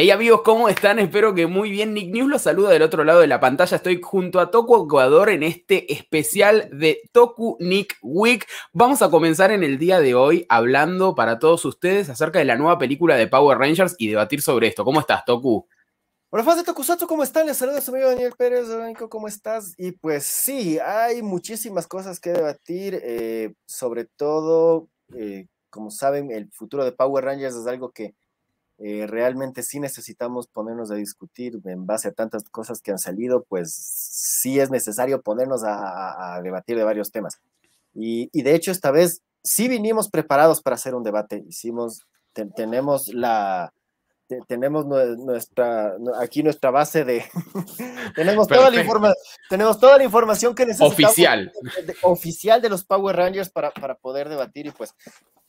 Hey amigos, ¿cómo están? Espero que muy bien. Nick News los saluda del otro lado de la pantalla. Estoy junto a Toku Ecuador en este especial de Toku Nick Week. Vamos a comenzar en el día de hoy hablando para todos ustedes acerca de la nueva película de Power Rangers y debatir sobre esto. ¿Cómo estás, Toku? Hola fans de Tokusatsu, ¿cómo están? Les saluda su amigo Daniel Pérez, ¿cómo estás? Y pues sí, hay muchísimas cosas que debatir, eh, sobre todo, eh, como saben, el futuro de Power Rangers es algo que eh, realmente sí necesitamos ponernos a discutir en base a tantas cosas que han salido, pues sí es necesario ponernos a, debatir de varios temas. Y, y, de hecho esta vez sí vinimos preparados para hacer un debate, hicimos, tenemos la, tenemos nuestra aquí nuestra base de tenemos toda la información tenemos toda la información que necesitamos oficial oficial de los Power Rangers para, para poder debatir y pues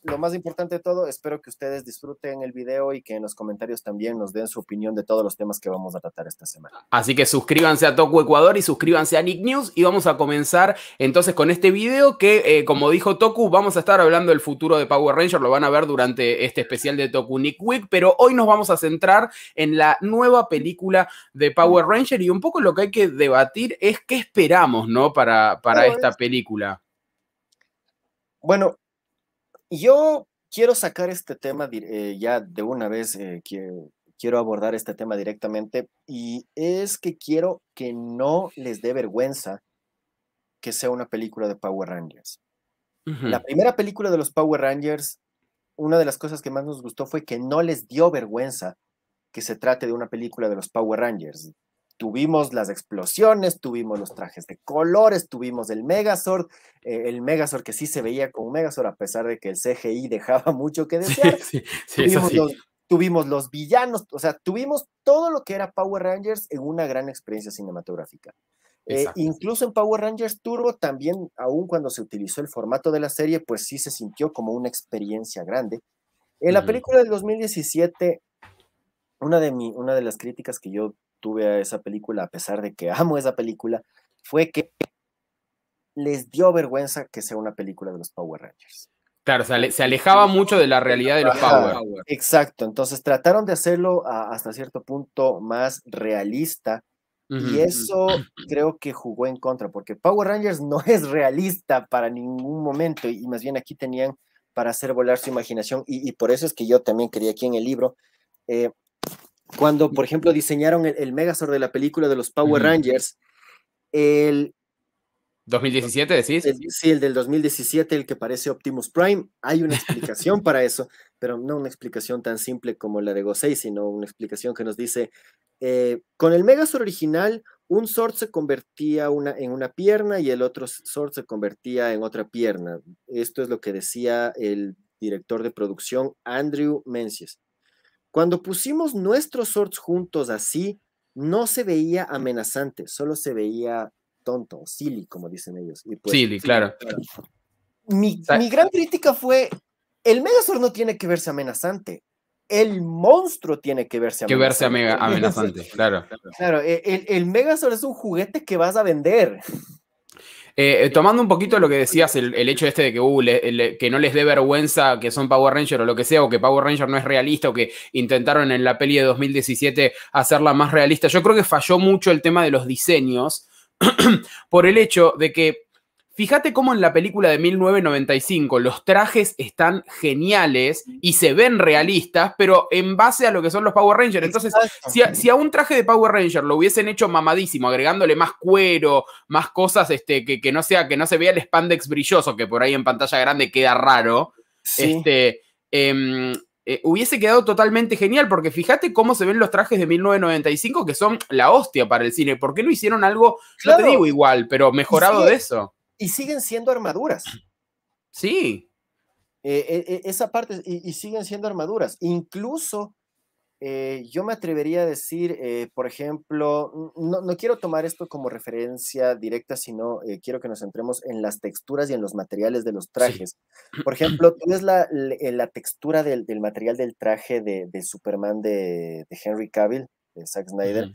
lo más importante de todo, espero que ustedes disfruten el video y que en los comentarios también nos den su opinión de todos los temas que vamos a tratar esta semana. Así que suscríbanse a Toku Ecuador y suscríbanse a Nick News y vamos a comenzar entonces con este video que, eh, como dijo Toku, vamos a estar hablando del futuro de Power Ranger, lo van a ver durante este especial de Toku Nick Week, pero hoy nos vamos a centrar en la nueva película de Power Ranger y un poco lo que hay que debatir es qué esperamos, ¿no? Para, para esta película. Bueno, yo quiero sacar este tema eh, ya de una vez, eh, quiero abordar este tema directamente y es que quiero que no les dé vergüenza que sea una película de Power Rangers. La primera película de los Power Rangers, una de las cosas que más nos gustó fue que no les dio vergüenza que se trate de una película de los Power Rangers. Tuvimos las explosiones, tuvimos los trajes de colores, tuvimos el Megazord, eh, el Megazord que sí se veía como Megazord, a pesar de que el CGI dejaba mucho que desear. tuvimos, los, villanos, o sea, tuvimos todo lo que era Power Rangers en una gran experiencia cinematográfica. Eh, incluso en Power Rangers Turbo también, aún cuando se utilizó el formato de la serie, pues sí se sintió como una experiencia grande. En la película del 2017, una de, mi, una de las críticas que yo tuve a esa película, a pesar de que amo esa película, fue que les dio vergüenza que sea una película de los Power Rangers. Claro, se, alejaba mucho de la realidad de los Power Power. Exacto, entonces trataron de hacerlo hasta cierto punto más realista y eso creo que jugó en contra, porque Power Rangers no es realista para ningún momento y más bien aquí tenían para hacer volar su imaginación y, por eso es que yo también quería aquí en el libro eh, cuando, por ejemplo, diseñaron el, Megazord de la película de los Power Rangers, el... 2017, decís. sí, el del 2017, el que parece Optimus Prime. Hay una explicación para eso, pero no una explicación tan simple como la de Gosei, sino una explicación que nos dice, eh, con el Megazord original, un Zord se convertía en una pierna y el otro Zord se convertía en otra pierna. Esto es lo que decía el director de producción Andrew Menzies. Cuando pusimos nuestros sorts juntos así, no se veía amenazante, solo se veía tonto, silly, como dicen ellos. Pues silly, claro. Mi, mi, gran crítica fue, el Megazord no tiene que verse amenazante, el monstruo tiene que verse amenazante. Que verse amenazante, claro. Claro, e, el, el Megazord es un juguete que vas a vender. Eh, eh, tomando un poquito lo que decías, el, hecho este de que, uh, que no les dé vergüenza que son Power Rangers o lo que sea, o que Power Ranger no es realista, o que intentaron en la peli de 2017 hacerla más realista, yo creo que falló mucho el tema de los diseños por el hecho de que Fíjate cómo en la película de 1995 los trajes están geniales y se ven realistas, pero en base a lo que son los Power Rangers. Entonces, si a, un traje de Power Ranger lo hubiesen hecho mamadísimo, agregándole más cuero, más cosas, este, que, no sea, que no se vea el spandex brilloso, que por ahí en pantalla grande queda raro. Este, em, eh, hubiese quedado totalmente genial, porque fíjate cómo se ven los trajes de 1995, que son la hostia para el cine. ¿Por qué no hicieron algo, no te digo igual, pero mejorado de eso? y siguen siendo armaduras. Sí. E, e, e, esa parte, y, siguen siendo armaduras. Incluso, eh, yo me atrevería a decir, eh, por ejemplo, no, quiero tomar esto como referencia directa, sino eh, quiero que nos centremos en las texturas y en los materiales de los trajes. Por ejemplo, tú ves la, textura del, material del traje de, Superman de, Henry Cavill, de Zack Snyder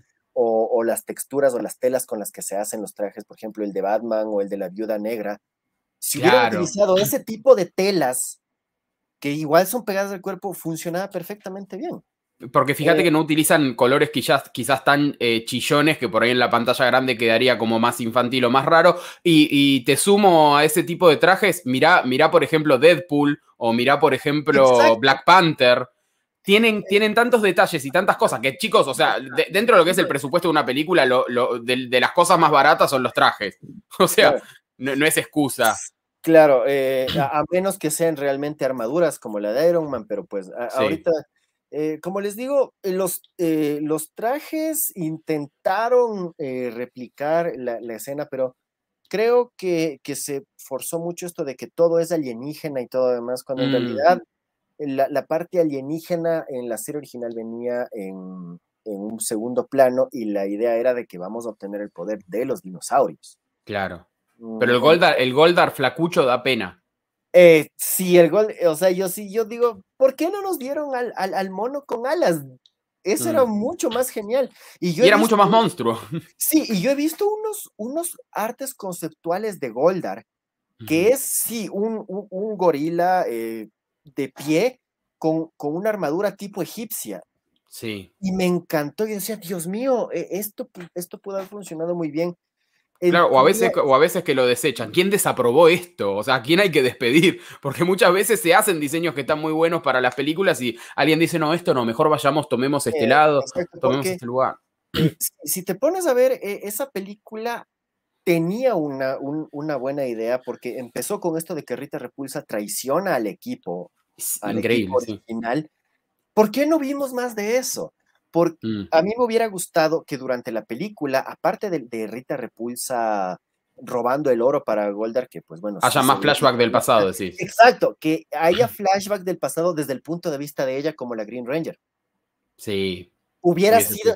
o las texturas o las telas con las que se hacen los trajes, por ejemplo, el de Batman o el de la Viuda Negra, si hubiera utilizado ese tipo de telas que igual son pegadas al cuerpo, funcionaba perfectamente bien. Porque fíjate eh, que no utilizan colores quizás, quizás tan eh, chillones que por ahí en la pantalla grande quedaría como más infantil o más raro. Y, te sumo a ese tipo de trajes. mira mira por ejemplo Deadpool o mira por ejemplo Black Panther. Eh, tienen, tantos detalles y tantas cosas que, chicos, o sea, dentro de lo que es el presupuesto de una película, de, las cosas más baratas son los trajes. O sea, no, es excusa. Claro, eh, a, menos que sean realmente armaduras como la de Iron Man, pero pues ahorita, eh, como les digo, los, los trajes intentaron replicar la, escena, pero creo que, se forzó mucho esto de que todo es alienígena y todo demás, cuando en mm. realidad la, parte alienígena en la serie original venía en, un segundo plano y la idea era de que vamos a obtener el poder de los dinosaurios. Claro. Pero el Goldar, el Goldar flacucho da pena. Eh, sí, el gol, o sea, yo sí, yo digo, ¿por qué no nos dieron al, al, mono con alas? Eso era mm. mucho más genial. Y, yo era mucho más monstruo. Sí, y yo he visto unos, unos artes conceptuales de Goldar, que es, sí, un, gorila eh, de pie con, una armadura tipo egipcia. Sí. Y me encantó. Yo decía, Dios mío, eh, esto, esto pudo haber funcionado muy bien. claro, o a, veces, veces que lo desechan. ¿Quién desaprobó esto? O sea, quién hay que despedir? Porque muchas veces se hacen diseños que están muy buenos para las películas y alguien dice, no, esto no, mejor vayamos, tomemos este eh, lado, tomemos este lugar. Si te pones a ver eh, esa película, tenía una, una buena idea porque empezó con esto de que Rita Repulsa traiciona al equipo, al equipo ¿Por qué no vimos más de eso? Porque mm. a mí me hubiera gustado que durante la película, aparte de, Rita Repulsa robando el oro para Goldar, que pues bueno. Haya más flashback del pasado, sí. Exacto, que haya flashback del pasado desde el punto de vista de ella como la Green Ranger. Sí. Hubiera sido.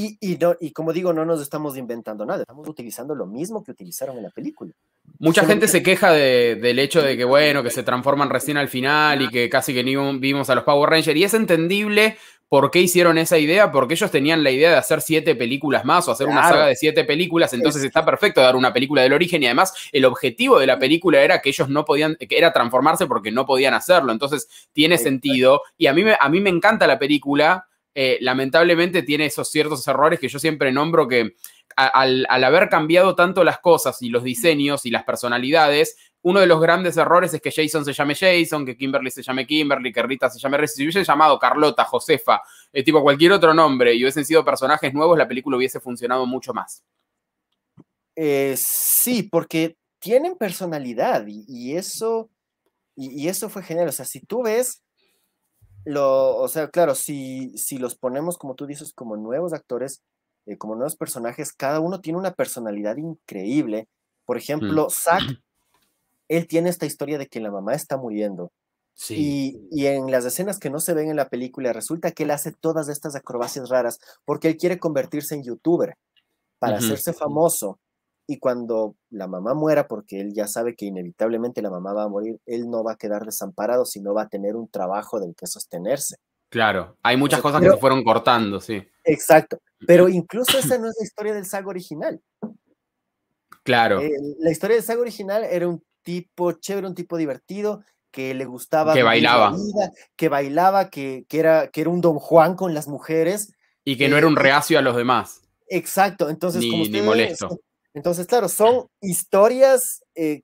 Y, como digo, no nos estamos inventando nada, estamos utilizando lo mismo que utilizaron en la película. Mucha gente se queja del hecho de que, bueno, que se transforman recién al final y que casi que ni vimos a los Power Rangers. Y es entendible por qué hicieron esa idea, porque ellos tenían la idea de hacer siete películas más o hacer una saga de siete películas. Entonces está perfecto dar una película del origen y además el objetivo de la película era que ellos no podían, que era transformarse porque no podían hacerlo. Entonces tiene sentido. Y a mí, a mí me encanta la película eh, lamentablemente tiene esos ciertos errores que yo siempre nombro que al, haber cambiado tanto las cosas y los diseños y las personalidades, uno de los grandes errores es que Jason se llame Jason, que Kimberly se llame Kimberly, que Rita se llame Rita. Si hubiese llamado Carlota, Josefa, eh, tipo cualquier otro nombre y hubiesen sido personajes nuevos, la película hubiese funcionado mucho más. Eh, sí, porque tienen personalidad y, eso y, y, eso fue genial. O sea, si tú ves lo, o sea, claro, si, si los ponemos, como tú dices, como nuevos actores, eh, como nuevos personajes, cada uno tiene una personalidad increíble. Por mm. ejemplo, Zach Zack, él tiene esta historia de que la mamá está muriendo. Y, en las escenas que no se ven en la película, resulta que él hace todas estas acrobacias raras porque él quiere convertirse en youtuber para hacerse famoso. Y cuando la mamá muera, porque él ya sabe que inevitablemente la mamá va a morir, él no va a quedar desamparado, sino va a tener un trabajo del que sostenerse. Claro, hay muchas cosas que se fueron cortando, sí. Exacto, pero mm. incluso esa no es la historia del sago original. Claro. Eh, la historia del sago original era un tipo chévere, un tipo divertido, que le gustaba. Que bailaba. que bailaba, que, era, que era un don Juan con las mujeres. Y que no eh, era un reacio a los demás. Exacto, entonces como molesto. Entonces, claro, son historias, eh,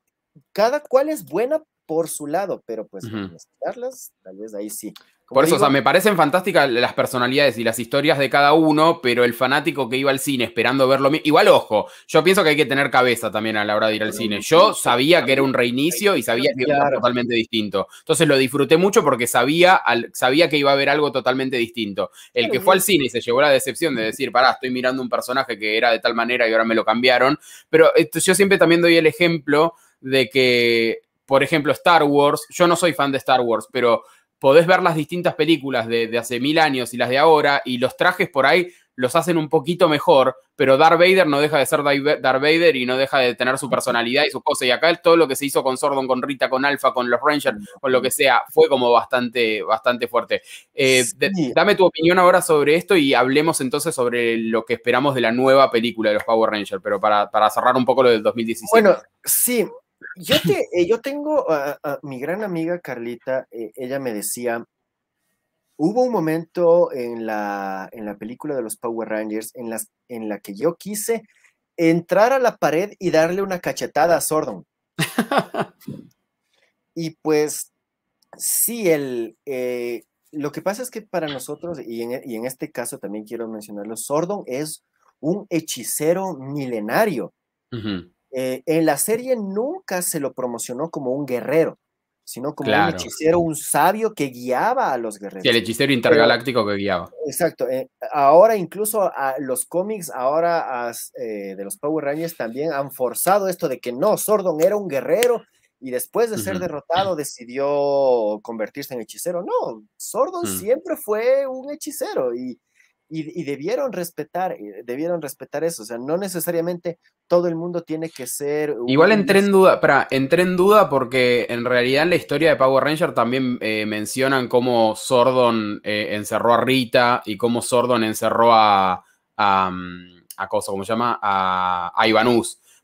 cada cual es buena por su lado, pero pues tal vez ahí sí. por eso, o sea, me parecen fantásticas las personalidades y las historias de cada uno, pero el fanático que iba al cine esperando verlo mismo. Igual, ojo, yo pienso que hay que tener cabeza también a la hora de ir al cine. Yo sabía que era un reinicio y sabía que iba a ser totalmente distinto. Entonces lo disfruté mucho porque sabía, sabía que iba a haber algo totalmente distinto. El que fue al cine y se llevó la decepción de decir, pará, estoy mirando un personaje que era de tal manera y ahora me lo cambiaron. Pero este, yo siempre también doy el ejemplo de que por ejemplo, Star Wars, yo no soy fan de Star Wars, pero podés ver las distintas películas de, hace mil años y las de ahora, y los trajes por ahí los hacen un poquito mejor, pero Darth Vader no deja de ser Darth Vader y no deja de tener su personalidad y su cosa. Y acá todo lo que se hizo con Sordon, con Rita, con Alpha, con los Rangers, con lo que sea, fue como bastante, bastante fuerte. Eh, dame tu opinión ahora sobre esto y hablemos entonces sobre lo que esperamos de la nueva película de los Power Rangers, pero para, para cerrar un poco lo del 2017. Bueno, sí, yo, te, eh, yo tengo a, mi gran amiga Carlita, eh, ella me decía, hubo un momento en la, en la película de los Power Rangers en, las, en la que yo quise entrar a la pared y darle una cachetada a Sordon. y pues sí, el, eh, lo que pasa es que para nosotros, e, y en, este caso también quiero mencionarlo, Sordon es un hechicero milenario. Eh, en la serie nunca se lo promocionó como un guerrero, sino como un hechicero, un sabio que guiaba a los guerreros. el hechicero intergaláctico que guiaba. Exacto. Eh, ahora incluso los cómics, ahora eh, de los Power Rangers también han forzado esto de que no, Sordon era un guerrero y después de ser derrotado decidió convertirse en hechicero. No, Sordon mm. siempre fue un hechicero y y, debieron respetar, eh, debieron respetar eso, o sea, no necesariamente todo el mundo tiene que ser... Igual entré en duda, para, entré en duda porque en realidad en la historia de Power Ranger también eh, mencionan cómo Sordon eh, encerró a Rita y cómo Sordon encerró a... a, mm, cosa, ¿cómo se llama? A, a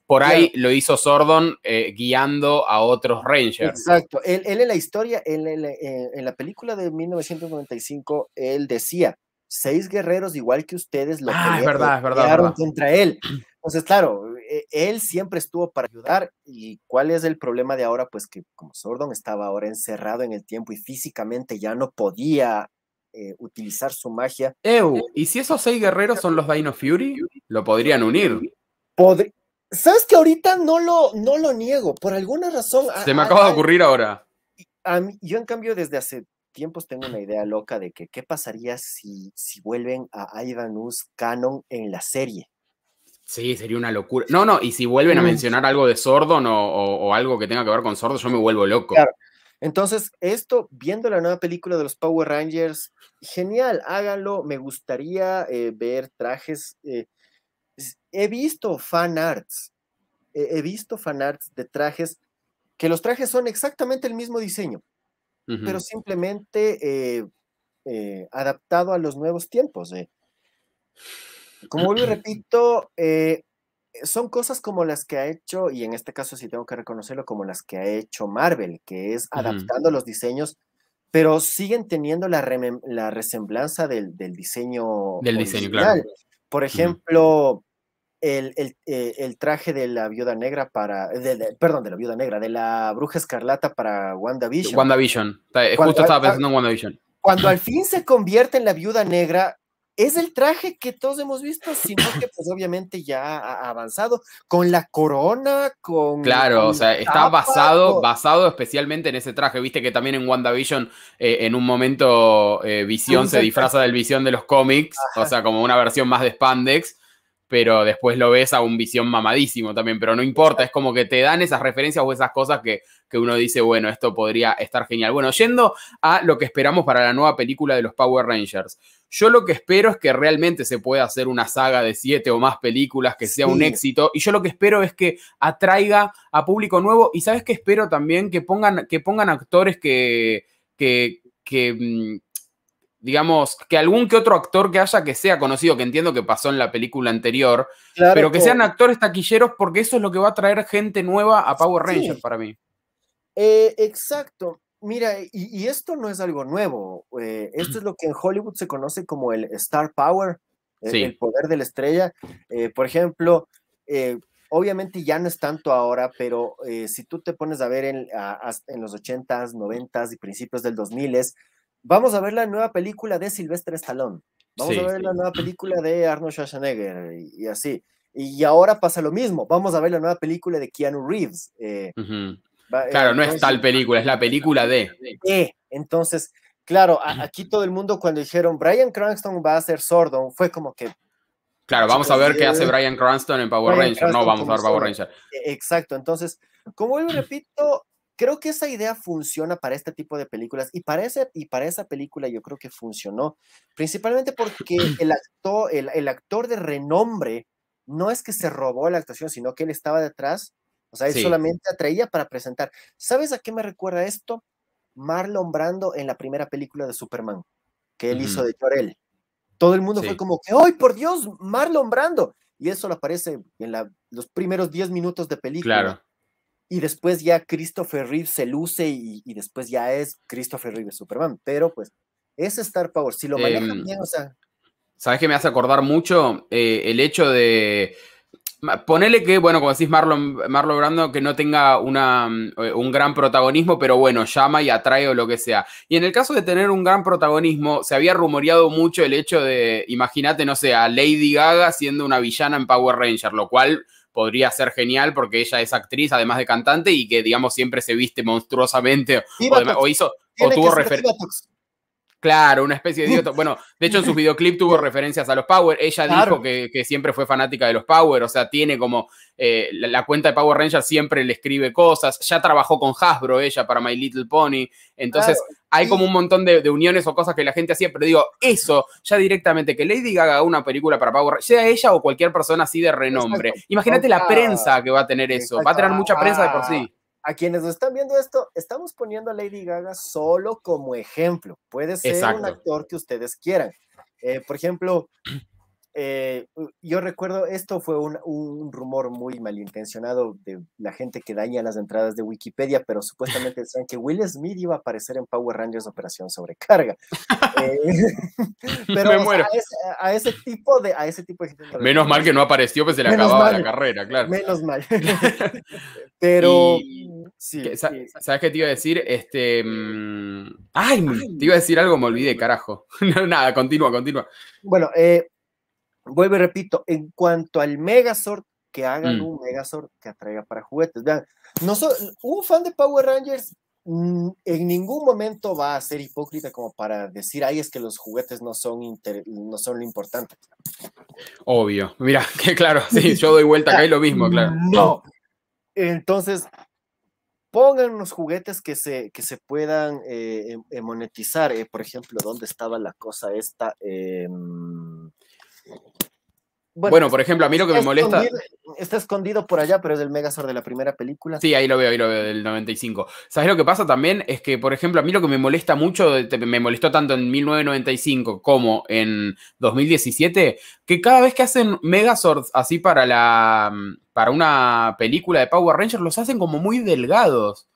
Por ahí lo hizo Sordon guiando a otros Rangers. Exacto. Él, en la historia, en la película de 1995, él decía, seis guerreros igual que ustedes lo ah, contra él. Entonces, claro, e, él siempre estuvo para ayudar y cuál es el problema de ahora, pues que como Sordon estaba ahora encerrado en el tiempo y físicamente ya no podía eh, utilizar su magia. Ew, ¿y si esos seis guerreros son los Dino Fury? ¿Lo podrían unir? ¿Sabes que ahorita no lo, no lo niego? Por alguna razón... Se me acaba de ocurrir ahora. yo en cambio desde hace tiempos tengo una idea loca de que qué pasaría si, si vuelven a Ivanus Canon en la serie. Sí, sería una locura. No, no, y si vuelven a mm. mencionar algo de Sordon o, o, algo que tenga que ver con Sordon, yo me vuelvo loco. Entonces, esto, viendo la nueva película de los Power Rangers, genial, háganlo. Me gustaría eh, ver trajes. Eh, he visto fan arts, he visto fan arts de trajes, que los trajes son exactamente el mismo diseño pero simplemente eh, eh, adaptado a los nuevos tiempos. Eh. Como vuelvo repito, son cosas como las que ha hecho, y en este caso sí tengo que reconocerlo, como las que ha hecho Marvel, que es adaptando los diseños, pero siguen teniendo la, la resemblanza del, diseño. Del original. diseño, claro. Por ejemplo, el, eh, el, traje de la viuda negra para. perdón, de la viuda negra, de la bruja escarlata para WandaVision. WandaVision. Eh, justo estaba pensando en WandaVision. Cuando al fin se convierte en la viuda negra, es el traje que todos hemos visto, sino que pues obviamente ya ha avanzado con la corona, con... Claro, o sea, está basado, basado especialmente en ese traje. Viste que también en WandaVision eh, en un momento Visión se disfraza del Visión de los cómics, o sea, como una versión más de Spandex pero después lo ves a un visión mamadísimo también, pero no importa, es como que te dan esas referencias o esas cosas que, que uno dice, bueno, esto podría estar genial. Bueno, yendo a lo que esperamos para la nueva película de los Power Rangers. Yo lo que espero es que realmente se pueda hacer una saga de siete o más películas, que sea un éxito. Y yo lo que espero es que atraiga a público nuevo. Y sabes que espero también que pongan, que pongan actores que, que, que, mm, digamos, que algún que otro actor que haya que sea conocido, que entiendo que pasó en la película anterior, pero que, sean actores taquilleros porque eso es lo que va a traer gente nueva a Power Rangers para mí. Eh, exacto. Mira, y, esto no es algo nuevo. Eh, esto es lo que en Hollywood se conoce como el Star Power, e, el, poder de la estrella. Eh, por ejemplo, obviamente ya no es tanto ahora, pero si tú te pones a ver en, los 80s, 90 y principios del 2000s, Vamos a ver la nueva película de Silvestre Stallone. Vamos a ver la nueva película de Arnold Schwarzenegger y, así. Y ahora pasa lo mismo. Vamos a ver la nueva película de Keanu Reeves. Eh, eh, claro, no es tal película, es la película de. Eh, entonces, claro, aquí todo el mundo cuando dijeron Brian Cranston va a ser sordo, fue como que Claro, vamos a ver qué hace Brian Cranston en Power Rangers. No, vamos a ver Power Rangers. E, exacto, entonces, como yo repito, Creo que esa idea funciona para este tipo de películas y para, y para esa película yo creo que funcionó, principalmente porque el actor, el, actor de renombre no es que se robó la actuación, sino que él estaba detrás, o sea, él solamente atraía para presentar. ¿Sabes a qué me recuerda esto? Marlon Brando en la primera película de Superman, que él hizo de Chorel. Todo el mundo fue como que, ¡ay, por Dios, Marlon Brando! Y eso lo aparece en los primeros 10 minutos de película. Claro. Y después ya Christopher Reeve se luce y, después ya es Christopher Reeve Superman. Pero pues es Star Power. Si lo manejan em, bien, o sea. ¿Sabes qué me hace acordar mucho? Eh, el hecho de. Ponele que, bueno, como decís Marlon, Marlon Brando, que no tenga mm, eh, un gran protagonismo, pero bueno, llama y atrae o lo que sea. Y en el caso de tener un gran protagonismo, se había rumoreado mucho el hecho de, imagínate, no sé, a Lady Gaga siendo una villana en Power Ranger, lo cual podría ser genial porque ella es actriz, además de cantante, y que, digamos, siempre se viste monstruosamente. O, hizo, o tuvo referencia. Claro, una especie de idiota. Bueno, de hecho en su videoclip tuvo referencias a los Power. Ella dijo que, siempre fue fanática de los Power, o sea, tiene como eh, la, cuenta de Power Rangers siempre le escribe cosas. Ya trabajó con Hasbro ella para My Little Pony. Entonces hay como un montón de, de, uniones o cosas que la gente hacía, pero digo, eso ya directamente, que Lady Gaga haga una película para Power Rangers, sea ella o cualquier persona así de renombre. Imagínate la prensa que va a tener eso. Va a tener mucha prensa de por sí a quienes nos están viendo esto, estamos poniendo a Lady Gaga solo como ejemplo. Puede ser un actor que ustedes quieran. Eh, por ejemplo, eh, yo recuerdo, esto fue un, rumor muy malintencionado de la gente que daña las entradas de Wikipedia, pero supuestamente decían que Will Smith iba a aparecer en Power Rangers Operación Sobrecarga. pero a, ese, tipo de... gente menos mal que no apareció, pues se le acababa la carrera, claro. Menos mal. pero... Mm, ¿Sabes qué te iba a decir? Este... Mm, ay, te iba a decir algo, me olvidé, carajo. Nada, continúa, continúa. Bueno, eh, vuelvo y repito, en cuanto al Megazord, que hagan mm. un Megazord que atraiga para juguetes. Vean, no soy un fan de Power Rangers mm, en ningún momento va a ser hipócrita como para decir, ahí es que los juguetes no son, no son lo importante. Obvio, mira, que claro, sí, yo doy vuelta acá y lo mismo, claro. No. Entonces, pongan unos juguetes que se, que se puedan eh, eh, monetizar. Eh, por ejemplo, ¿dónde estaba la cosa esta? Em, bueno, pues, por ejemplo, a mí lo que me molesta. Está escondido por allá, pero es el Megazord de la primera película. Sí, ahí lo veo, ahí lo veo, del 95. ¿Sabes lo que pasa también? Es que, por ejemplo, a mí lo que me molesta mucho, me molestó tanto en 1995 como en 2017, que cada vez que hacen Megazords así para, la, mm, para una película de Power Rangers, los hacen como muy delgados.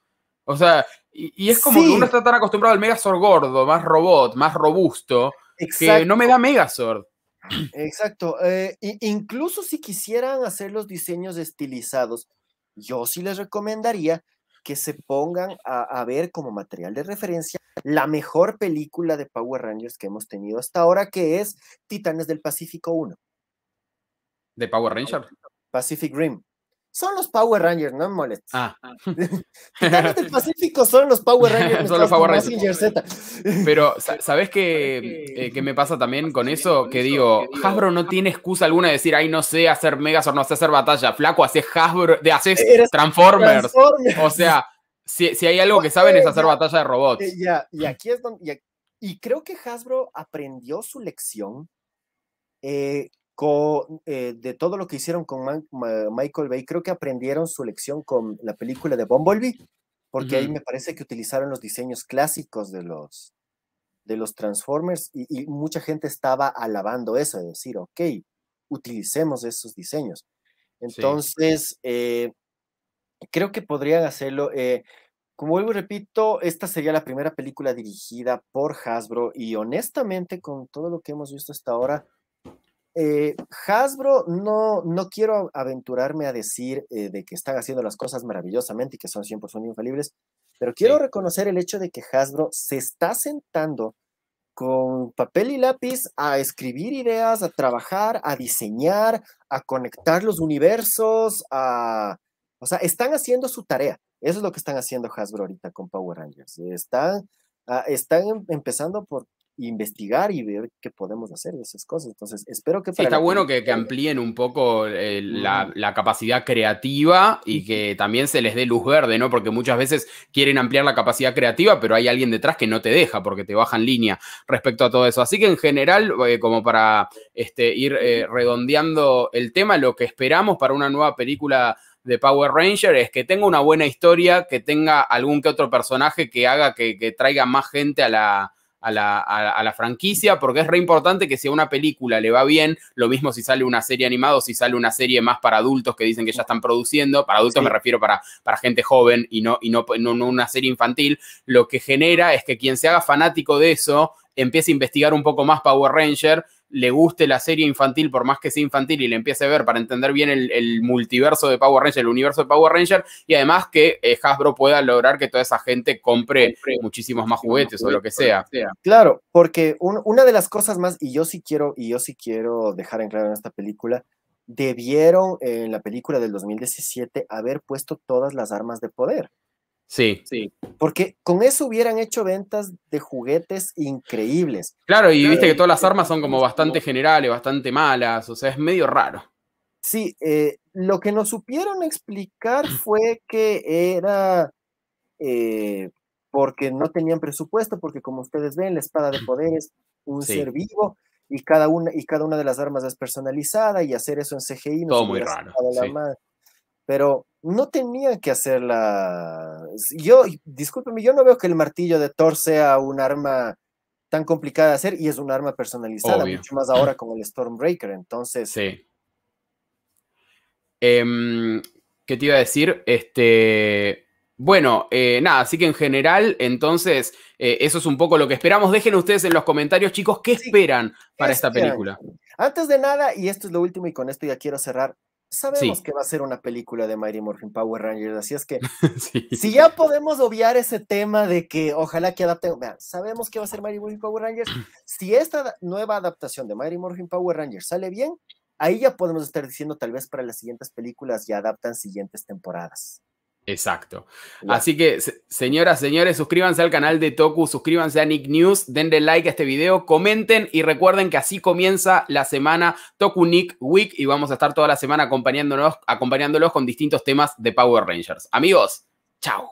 O sea, y, es como que uno está tan acostumbrado al Megazord gordo, más robot, más robusto, que no me da Megazord. Exacto. Eh, incluso si quisieran hacer los diseños estilizados, yo sí les recomendaría que se pongan a, ver como material de referencia la mejor película de Power Rangers que hemos tenido hasta ahora, que es Titanes del Pacífico 1. ¿De Power Rangers? Pacific Rim son los Power Rangers, no me molestes. Ah. ah. Titanes del Pacífico son los Power Rangers. son los Power Rangers. Pero, ¿sabes mm, eh, qué, me pasa también con eso? Que digo, Hasbro no ah. tiene excusa alguna de decir, ay, no sé hacer megas o no sé hacer batalla. Flaco, haces Hasbro, de, eh, Transformers. O sea, si, si, hay algo que saben es hacer batalla de robots. Eh, y aquí es donde. Y, y creo que Hasbro aprendió su lección eh, eh, de todo lo que hicieron con Michael Bay, creo que aprendieron su lección con la película de Bumblebee, porque ahí me parece que utilizaron los diseños clásicos de los, de los Transformers y, mucha gente estaba alabando eso, de decir, ok, utilicemos esos diseños. Entonces, eh, creo que podrían hacerlo. Eh, como vuelvo y repito, esta sería la primera película dirigida por Hasbro y honestamente con todo lo que hemos visto hasta ahora, eh, Hasbro, no, no quiero aventurarme a decir eh, de que están haciendo las cosas maravillosamente y que son 100% infalibles, pero quiero reconocer el hecho de que Hasbro se está sentando con papel y lápiz a escribir ideas, a trabajar, a diseñar, a conectar los universos, a... O sea, están haciendo su tarea. Eso es lo que están haciendo Hasbro ahorita con Power Rangers. Están, ah, están em-, empezando por investigar y ver qué podemos hacer de esas cosas. Entonces, espero que... está bueno que, amplíen un poco eh, la, capacidad creativa y que también se les dé luz verde, ¿no? Porque muchas veces quieren ampliar la capacidad creativa, pero hay alguien detrás que no te deja porque te baja en línea respecto a todo eso. Así que en general, eh, como para este, ir eh, redondeando el tema, lo que esperamos para una nueva película de Power Ranger es que tenga una buena historia, que tenga algún que otro personaje que haga que traiga más gente a la a la, a, la, franquicia, porque es re importante que si a una película le va bien, lo mismo si sale una serie animada o si sale una serie más para adultos que dicen que ya están produciendo, para adultos me refiero para, para gente joven y, no, y no una serie infantil, lo que genera es que quien se haga fanático de eso empiece a investigar un poco más Power Ranger le guste la serie infantil, por más que sea infantil, y le empiece a ver para entender bien el, multiverso de Power Ranger, el universo de Power Ranger, y además que eh, Hasbro pueda lograr que toda esa gente compre muchísimos más juguetes o lo que sea. Claro, porque una de las cosas más, y yo sí quiero, y yo sí quiero dejar en claro en esta película, debieron en la película del 2017 haber puesto todas las armas de poder. Sí. sí. Porque con eso hubieran hecho ventas de juguetes increíbles. Claro, y viste que todas las eh, armas son como bastante generales, bastante malas, o sea, es medio raro. Sí, eh, lo que nos supieron explicar fue que era eh, porque no tenían presupuesto, porque como ustedes ven, la espada de poder es un ser vivo y cada, una, y cada una de las armas es personalizada y hacer eso en CGI no es muy raro. Pero no tenía que hacerla. Yo, discúlpeme, yo no veo que el martillo de Thor sea un arma tan complicada de hacer y es un arma personalizada, mucho más ahora como el Stormbreaker. Entonces. Sí. Em, ¿Qué te iba a decir? Este. Bueno, eh, nada, así que en general, entonces, eh, eso es un poco lo que esperamos. Dejen ustedes en los comentarios, chicos, qué esperan para esta película. Antes de nada, y esto es lo último y con esto ya quiero cerrar, sabemos que va a ser una película de Mary Morphin Power Rangers, así es que si ya podemos obviar ese tema de que ojalá que adapten, sabemos que va a ser Mary Morphin Power Rangers, si esta nueva adaptación de Mary Morphin Power Rangers sale bien, ahí ya podemos estar diciendo tal vez para las siguientes películas ya adaptan siguientes temporadas. Exacto. Así que, señoras, señores, suscríbanse al canal de Toku, suscríbanse a Nick News, denle like a este video, comenten y recuerden que así comienza la semana Toku Nick Week y vamos a estar toda la semana acompañándonos, acompañándolos con distintos temas de Power Rangers. Amigos, chao.